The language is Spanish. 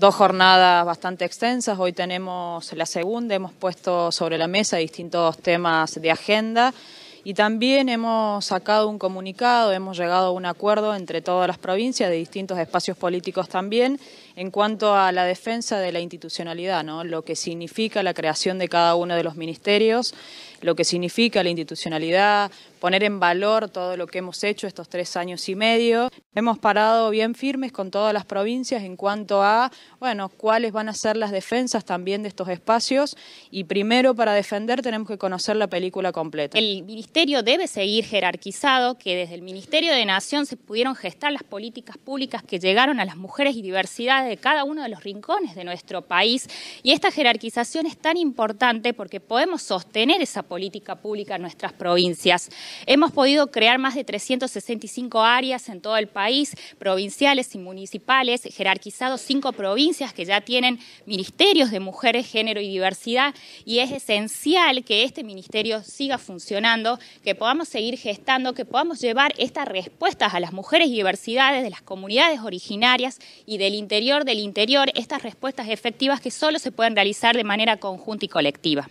dos jornadas bastante extensas. Hoy tenemos la segunda, hemos puesto sobre la mesa distintos temas de agenda y también hemos sacado un comunicado, hemos llegado a un acuerdo entre todas las provincias de distintos espacios políticos también en cuanto a la defensa de la institucionalidad, ¿no? lo que significa la creación de cada uno de los ministerios lo que significa la institucionalidad, poner en valor todo lo que hemos hecho estos tres años y medio. Hemos parado bien firmes con todas las provincias en cuanto a, bueno, cuáles van a ser las defensas también de estos espacios y primero para defender tenemos que conocer la película completa. El Ministerio debe seguir jerarquizado, que desde el Ministerio de Nación se pudieron gestar las políticas públicas que llegaron a las mujeres y diversidad de cada uno de los rincones de nuestro país y esta jerarquización es tan importante porque podemos sostener esa política pública en nuestras provincias. Hemos podido crear más de 365 áreas en todo el país, provinciales y municipales, jerarquizados cinco provincias que ya tienen ministerios de mujeres, género y diversidad, y es esencial que este ministerio siga funcionando, que podamos seguir gestando, que podamos llevar estas respuestas a las mujeres y diversidades de las comunidades originarias y del interior del interior, estas respuestas efectivas que solo se pueden realizar de manera conjunta y colectiva.